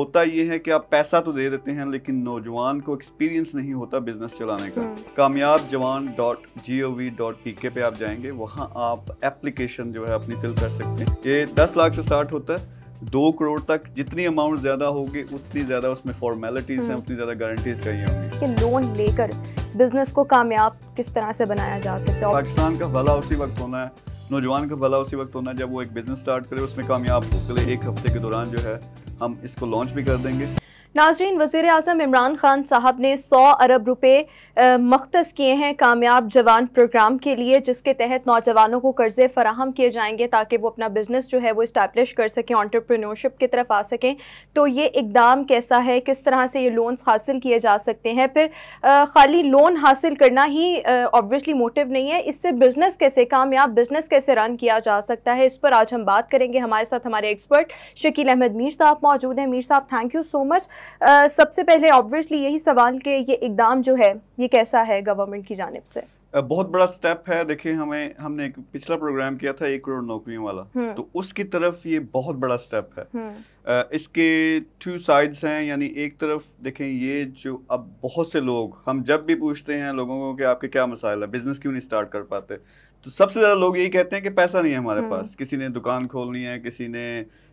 होता ये है कि आप पैसा तो दे देते हैं लेकिन नौजवान को एक्सपीरियंस नहीं होता बिजनेस चलाने का हम्म। Kamyab Jawan dot G O V dot P K पे आप जाएंगे वहाँ आप एप्लीकेशन जो है अपनी फिल कर सकते हैं ये दस लाख से स्टार्ट होता है दो करोड़ तक जितनी अमाउंट ज्यादा होगी उतनी ज्यादा उसमें फॉर्मेलिटीज हैं हम्म। उतनी ज्यादा गारंटीज चाहिए होंगी कि लोन लेकर बिजनेस को कामयाब किस तरह से बनाया जा सकता है पाकिस्तान का भला उसी वक्त होना है नौजवान का भला उसी वक्त होना है जब वो एक बिजनेस स्टार्ट करे उसमें कामयाब हो एक हफ्ते के दौरान जो है हम इसको लॉन्च भी कर देंगे नाजरीन वजीर अजम इमरान खान साहब ने सौ अरब रुपये मख्तस किए हैं कामयाब जवान प्रोग्राम के लिए जिसके तहत नौजवानों को कर्ज़े फराहम किए जाएंगे ताकि वो अपना बिजनेस जो है वो इस्टेब्लिश कर सकें ऑन्टरप्रनोरशिप की तरफ आ सकें तो ये इकदाम कैसा है किस तरह से ये लोन्स हासिल किए जा सकते हैं फिर खाली लोन हासिल करना ही ऑबियसली मोटिव नहीं है इससे बिज़नेस कैसे कामयाब बिज़नेस कैसे रन किया जा सकता है इस पर आज हम बात करेंगे हमारे साथ हमारे एक्सपर्ट शकील अहमद मीर साहब मौजूद हैं मीर साहब थैंक यू सो मच सबसे पहले ऑब्वियसली यही सवाल कि ये इकदाम जो है ये कैसा है गवर्नमेंट की जानब से बहुत बड़ा स्टेप है देखिए हमें हमने एक पिछला प्रोग्राम किया था एक करोड़ नौकरियों वाला हम्म। तो उसकी तरफ ये बहुत बड़ा स्टेप है हम्म। इसके टू साइड्स हैं यानी एक तरफ देखें ये जो अब बहुत से लोग हम जब भी पूछते हैं लोगों को कि आपके क्या मसाइल है बिजनेस क्यों नहीं स्टार्ट कर पाते तो सबसे ज़्यादा लोग यही कहते हैं कि पैसा नहीं है हमारे हम्म। पास किसी ने दुकान खोलनी है किसी ने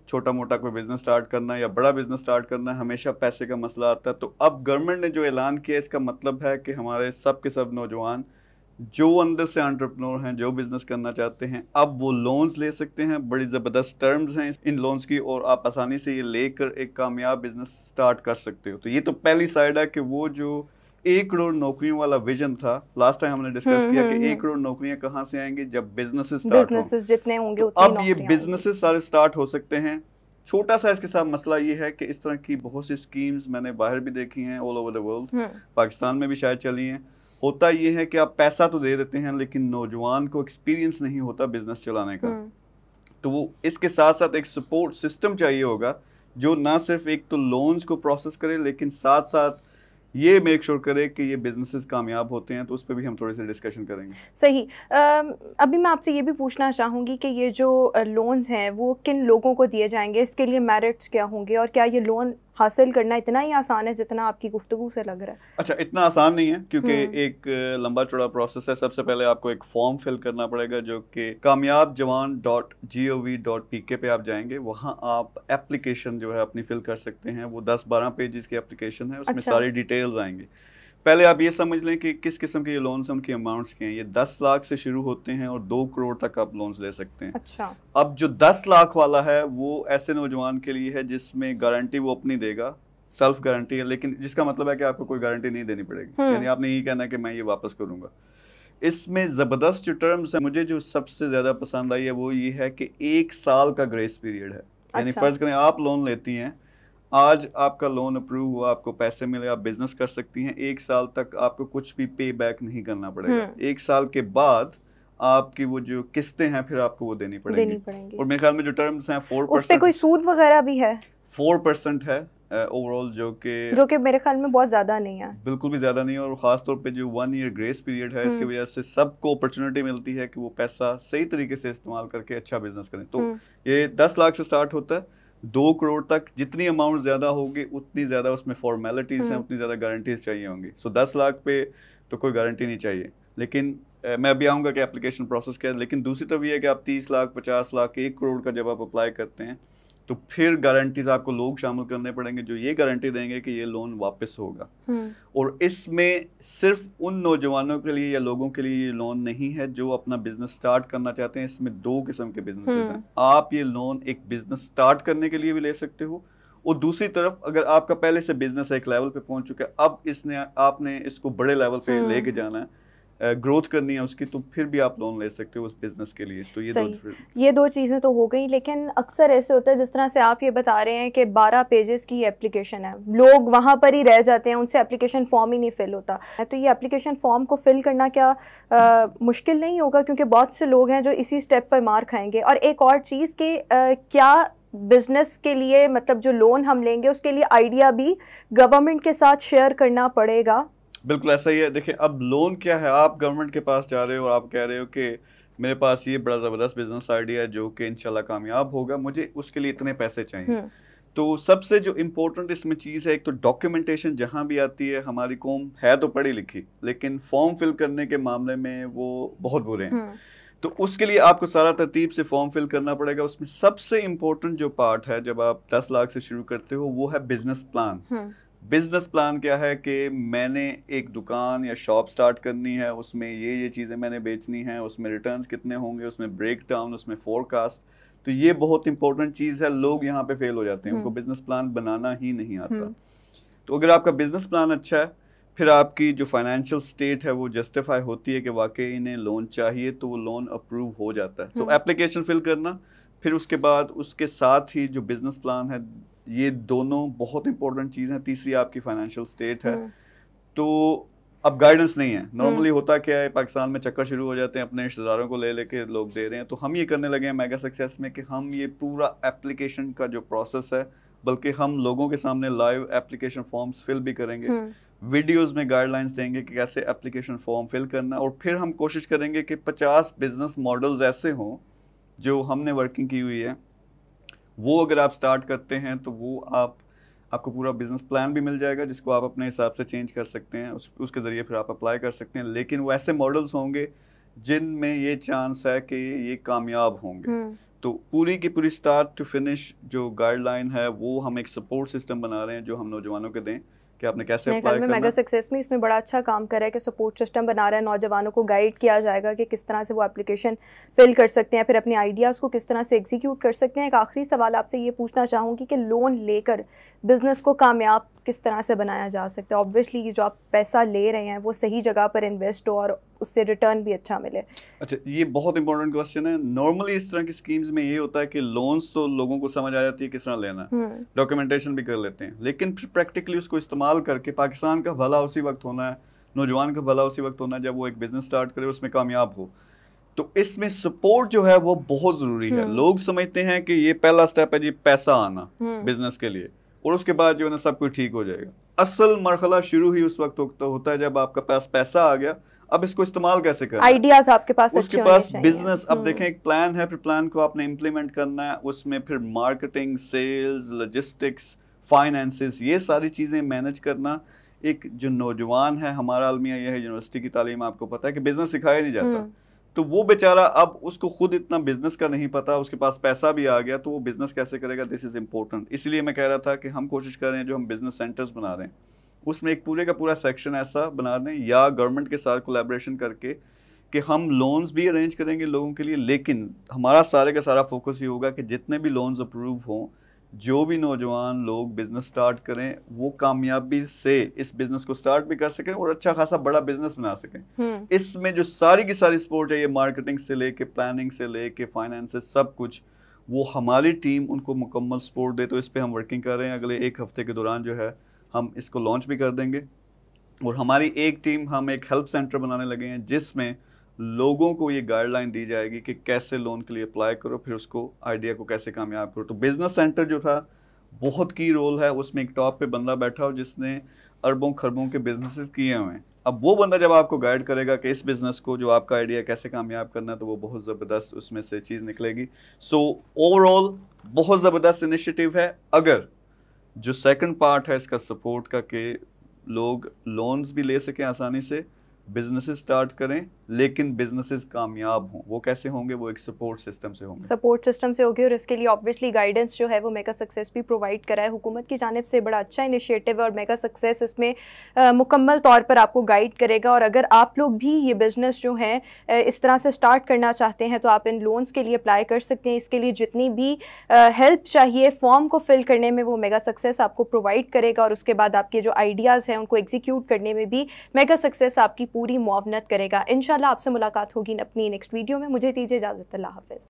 छोटा मोटा कोई बिज़नेस स्टार्ट करना या बड़ा बिज़नेस स्टार्ट करना है हमेशा पैसे का मसला आता है तो अब गवर्नमेंट ने जो ऐलान किया इसका मतलब है कि हमारे सब के सब नौजवान जो अंदर से एंटरप्रेन्योर हैं जो बिज़नेस करना चाहते हैं अब वो लोन्स ले सकते हैं बड़ी ज़बरदस्त टर्म्स हैं इन लोन्स की और आप आसानी से ये लेकर एक कामयाब बिज़नेस स्टार्ट कर सकते हो तो ये तो पहली साइड है कि वो जो एक करोड़ नौकरियों वाला विजन था लास्ट टाइम हमने डिस्कस हम्म, किया कि हम्म, एक हम्म। करोड़ नौकरियां कहाँ से आएंगे जब बिजनेसेस बिजनेसेस जितने होंगे तो अब ये बिजनेसेस सारे स्टार्ट हो सकते हैं छोटा सा इसके साथ मसला ये है कि इस तरह की बहुत सी स्कीम्स मैंने बाहर भी देखी हैं all over the world Pakistan में भी शायद चली हैं होता ये है कि आप पैसा तो दे देते हैं लेकिन नौजवान को एक्सपीरियंस नहीं होता बिजनेस चलाने का तो वो इसके साथ साथ एक सपोर्ट सिस्टम चाहिए होगा जो ना सिर्फ एक तो लोन्स को प्रोसेस करे लेकिन साथ साथ ये मेक श्योर sure करें कि ये बिजनेसेस कामयाब होते हैं तो उस पर भी हम थोड़ी सी डिस्कशन करेंगे सही अभी मैं आपसे ये भी पूछना चाहूँगी कि ये जो लोन्स हैं वो किन लोगों को दिए जाएंगे इसके लिए मेरिट्स क्या होंगे और क्या ये लोन हासिल करना इतना ही आसान है जितना आपकी गुफ्तु से लग रहा है अच्छा इतना आसान नहीं है क्योंकि हम्म। एक लंबा चौड़ा प्रोसेस है सबसे पहले आपको एक फॉर्म फिल करना पड़ेगा जो कि Kamyab Jawan dot G O V dot P K पे आप जाएंगे वहाँ आप एप्लीकेशन जो है अपनी फिल कर सकते हैं वो दस बारह पेजेस की एप्लीकेशन है उसमें अच्छा। सारी डिटेल्स आएंगे पहले आप ये समझ लें कि किस किस्म के ये लोन्स हैं उनके अमाउंट्स के हैं ये दस लाख से शुरू होते हैं और दो करोड़ तक आप लोन्स ले सकते हैं अच्छा अब जो दस लाख वाला है वो ऐसे नौजवान के लिए है जिसमें गारंटी वो अपनी देगा सेल्फ गारंटी है लेकिन जिसका मतलब है कि आपको कोई गारंटी नहीं देनी पड़ेगी हम्म। यानी आपने यही कहना है कि मैं ये वापस करूंगा इसमें ज़बरदस्त जो टर्म्स है मुझे जो सबसे ज़्यादा पसंद आई है वो ये है कि एक साल का ग्रेस पीरियड है यानी अच्छा। फर्ज करें आप लोन लेती हैं आज आपका लोन अप्रूव हुआ आपको पैसे मिले आप बिजनेस कर सकती हैं एक साल तक आपको कुछ भी पे बैक नहीं करना पड़ेगा हम्म। एक साल के बाद आपकी वो जो किस्तें हैं फिर आपको वो देनी पड़ेगी, देनी पड़ेंगी। और मेरे ख्याल में जो टर्म्स हैं फोर परसेंट कोई सूद वगैरह भी है फोर परसेंट है ओवरऑल जो कि जो कि मेरे ख्याल में बहुत ज़्यादा नहीं है बिल्कुल भी ज़्यादा नहीं है और ख़ासतौर पे जो वन ईयर ग्रेस पीरियड है इसकी हम्म। वजह से सबको अपॉर्चुनिटी मिलती है कि वो पैसा सही तरीके से इस्तेमाल करके अच्छा बिजनेस करें तो हम्म। ये दस लाख से स्टार्ट होता है दो करोड़ तक जितनी अमाउंट ज़्यादा होगी उतनी ज़्यादा उसमें फॉर्मेलिटीज़ हैं हम्म। उतनी ज़्यादा गारंटीज चाहिए होंगी सो दस लाख पे तो कोई गारंटी नहीं चाहिए लेकिन मैं अभी आऊँगा कि एप्लीकेशन प्रोसेस क्या है लेकिन दूसरी तरफ ये है कि आप तीस लाख पचास लाख एक करोड़ का जब आप अप्लाई करते हैं तो फिर गारंटीज आपको लोग शामिल करने पड़ेंगे जो ये गारंटी देंगे कि ये लोन वापस होगा हम्म। और इसमें सिर्फ उन नौजवानों के लिए या लोगों के लिए ये लोन नहीं है जो अपना बिजनेस स्टार्ट करना चाहते हैं इसमें दो किस्म के बिजनेस हम्म। हैं आप ये लोन एक बिजनेस स्टार्ट करने के लिए भी ले सकते हो और दूसरी तरफ अगर आपका पहले से बिजनेस एक लेवल पे पहुंच चुका है अब इसने आपने इसको बड़े लेवल पे हम्म। लेके जाना है ग्रोथ करनी है उसकी तो फिर भी आप लोन ले सकते हो उस बिजनेस के लिए तो ये दो ये दो चीज़ें तो हो गई लेकिन अक्सर ऐसे होता है जिस तरह से आप ये बता रहे हैं कि 12 पेजेस की एप्लीकेशन है लोग वहाँ पर ही रह जाते हैं उनसे एप्लीकेशन फॉर्म ही नहीं फिल होता तो ये एप्लीकेशन फॉर्म को फिल करना क्या आ, मुश्किल नहीं होगा क्योंकि बहुत से लोग हैं जो इसी स्टेप पर मार खाएंगे और एक और चीज़ के क्या बिजनेस के लिए मतलब जो लोन हम लेंगे उसके लिए आइडिया भी गवर्नमेंट के साथ शेयर करना पड़ेगा बिल्कुल ऐसा ही है देखिए अब लोन क्या है आप गवर्नमेंट के पास जा रहे हो और आप कह रहे हो कि मेरे पास ये बड़ा ज़बरदस्त बिजनेस आइडिया है जो कि इंशाल्लाह कामयाब होगा मुझे उसके लिए इतने पैसे चाहिए हम्म। तो सबसे जो इम्पोर्टेंट इसमें चीज़ है एक तो डॉक्यूमेंटेशन जहाँ भी आती है हमारी कौम है तो पढ़ी लिखी लेकिन फॉर्म फिल करने के मामले में वो बहुत बुरे हैं हम्म। तो उसके लिए आपको सारा तरतीब से फॉर्म फिल करना पड़ेगा उसमें सबसे इम्पोर्टेंट जो पार्ट है जब आप दस लाख से शुरू करते हो वो है बिजनेस प्लान बिजनेस प्लान क्या है कि मैंने एक दुकान या शॉप स्टार्ट करनी है उसमें ये ये चीज़ें मैंने बेचनी हैं उसमें रिटर्न्स कितने होंगे उसमें ब्रेक डाउन उसमें फोरकास्ट तो ये बहुत इंपॉर्टेंट चीज़ है लोग यहाँ पे फेल हो जाते हैं उनको बिजनेस हम्म। प्लान बनाना ही नहीं आता हम्म। तो अगर आपका बिजनेस प्लान अच्छा है फिर आपकी जो फाइनेंशियल स्टेट है वो जस्टिफाई होती है कि वाकई इन्हें लोन चाहिए तो वो लोन अप्रूव हो जाता है सो एप्लीकेशन फिल करना फिर उसके बाद उसके साथ ही जो बिजनेस प्लान है ये दोनों बहुत इंपॉर्टेंट चीज़ हैं तीसरी आपकी फाइनेंशियल स्टेट है हम्म। तो अब गाइडेंस नहीं है नॉर्मली हम्म। होता क्या है पाकिस्तान में चक्कर शुरू हो जाते हैं अपने रिश्तेदारों को ले लेके लोग दे रहे हैं तो हम ये करने लगे हैं मेगा सक्सेस में कि हम ये पूरा एप्लीकेशन का जो प्रोसेस है बल्कि हम लोगों के सामने लाइव एप्लीकेशन फॉर्म्स फिल भी करेंगे वीडियोस हम्म। में गाइडलाइंस देंगे कि कैसे एप्लीकेशन फॉर्म फिल करना और फिर हम कोशिश करेंगे कि 50 बिजनेस मॉडल्स ऐसे हों जो हमने वर्किंग की हुई है वो अगर आप स्टार्ट करते हैं तो वो आप आपको पूरा बिजनेस प्लान भी मिल जाएगा जिसको आप अपने हिसाब से चेंज कर सकते हैं उस उसके ज़रिए फिर आप अप्लाई कर सकते हैं लेकिन वो ऐसे मॉडल्स होंगे जिनमें ये चांस है कि ये कामयाब होंगे हम्म। तो पूरी की पूरी स्टार्ट टू फिनिश जो गाइडलाइन है वो हम एक सपोर्ट सिस्टम बना रहे हैं जो हम नौजवानों के दें कि आपने कैसे मेरे ख्याल मेगा सक्सेस में इसमें बड़ा अच्छा काम रहा है कि सपोर्ट सिस्टम बना रहा है नौजवानों को गाइड किया जाएगा कि किस तरह से वो एप्लीकेशन फिल कर सकते हैं फिर अपने आइडियाज़ को किस तरह से एग्जीक्यूट कर सकते हैं एक आखिरी सवाल आपसे ये पूछना चाहूँगी कि लोन लेकर बिज़नेस को कामयाब किस तरह से बनाया जा सकता है ऑब्वियसली जो आप पैसा ले रहे हैं वो सही जगह पर इन्वेस्ट हो और उससे रिटर्न भी अच्छा मिले अच्छा ये बहुत इंपॉर्टेंट क्वेश्चन है नॉर्मली इस तरह की स्कीम्स में ये होता है कि लोन्स तो लोगों को समझ आ जाती है किस तरह लेना डॉक्यूमेंटेशन हम्म। भी कर लेते हैं लेकिन प्रैक्टिकली उसको इस्तेमाल करके पाकिस्तान का भला उसी वक्त होना है नौजवान का भला उसी वक्त होना है जब वो एक बिजनेस स्टार्ट करे उसमें कामयाब हो तो इसमें सपोर्ट जो है वो बहुत ज़रूरी है हम्म। लोग समझते हैं कि ये पहला स्टेप है जी पैसा आना बिजनेस हम्म। के लिए और उसके बाद जो है ना सब कुछ ठीक हो जाएगा असल मरखला शुरू ही उस वक्त होता है जब आपका पास पैसा आ गया अब इसको इस्तेमाल कैसे करें आइडियाज आपके पास उसके अच्छे पास बिजनेस अब हम्म। देखें एक प्लान है फिर प्लान को आपने इम्प्लीमेंट करना है उसमें फिर मार्केटिंग सेल्स लॉजिस्टिक्स फाइनेंसिस ये सारी चीज़ें मैनेज करना एक जो नौजवान है हमारा अलमिया यह है यूनिवर्सिटी की तालीम आपको पता है कि बिजनेस सिखाया नहीं जाता हम्म। तो वो बेचारा अब उसको खुद इतना बिजनेस का नहीं पता उसके पास पैसा भी आ गया तो वो बिजनेस कैसे करेगा दिस इज़ इम्पोर्टेंट इसलिए मैं कह रहा था कि हम कोशिश कर रहे हैं जो हम बिजनेस सेंटर्स बना रहे हैं उसमें एक पूरे का पूरा सेक्शन ऐसा बना दें या गवर्नमेंट के साथ कोलेब्रेशन करके कि हम लोन्स भी अरेंज करेंगे लोगों के लिए लेकिन हमारा सारे का सारा फोकस ये होगा कि जितने भी लोन्स अप्रूव हों जो भी नौजवान लोग बिज़नेस स्टार्ट करें वो कामयाबी से इस बिज़नेस को स्टार्ट भी कर सकें और अच्छा खासा बड़ा बिज़नेस बना सकें हम्म। इसमें जो सारी की सारी सपोर्ट चाहिए मार्केटिंग से लेके प्लानिंग से लेके फाइनेंस सब कुछ वो हमारी टीम उनको मुकम्मल सपोर्ट दे तो इस पर हम वर्किंग कर रहे हैं अगले एक हफ्ते के दौरान जो है हम इसको लॉन्च भी कर देंगे और हमारी एक टीम हम एक हेल्प सेंटर बनाने लगे हैं जिसमें लोगों को ये गाइडलाइन दी जाएगी कि कैसे लोन के लिए अप्लाई करो फिर उसको आइडिया को कैसे कामयाब करो तो बिज़नेस सेंटर जो था बहुत की रोल है उसमें एक टॉप पे बंदा बैठा हो जिसने अरबों खरबों के बिजनेसेस किए हुए हैं अब वो बंदा जब आपको गाइड करेगा कि इस बिज़नेस को जो आपका आइडिया कैसे कामयाब करना है तो वो बहुत ज़बरदस्त उसमें से चीज़ निकलेगी सो so, ओवरऑल बहुत ज़बरदस्त इनिशिएटिव है अगर जो सेकंड पार्ट है इसका सपोर्ट का कि लोग लोन्स भी ले सकें आसानी से बिजनेसेस स्टार्ट करें लेकिन बिजनेसेस कामयाब हों वो कैसे होंगे वो एक सपोर्ट सिस्टम से होंगे सपोर्ट सिस्टम से होगी और इसके लिए ऑब्वियसली गाइडेंस जो है वो मेगा सक्सेस भी प्रोवाइड करा है हुकूमत की जानब से बड़ा अच्छा इनिशिएटिव है और मेगा सक्सेस इसमें मुकम्मल तौर पर आपको गाइड करेगा और अगर आप लोग भी ये बिज़नेस जो है इस तरह से स्टार्ट करना चाहते हैं तो आप इन लोन्स के लिए अप्लाई कर सकते हैं इसके लिए जितनी भी हेल्प चाहिए फॉर्म को फिल करने में वो मेगा सक्सेस आपको प्रोवाइड करेगा और उसके बाद आपके जो आइडियाज़ हैं उनको एग्जीक्यूट करने में भी मेगा सक्सेस आपकी पूरी मुआवनत करेगा इन आपसे मुलाकात होगी अपनी नेक्स्ट वीडियो में मुझे दीजिए इजाज़त अल्लाह हाफिज़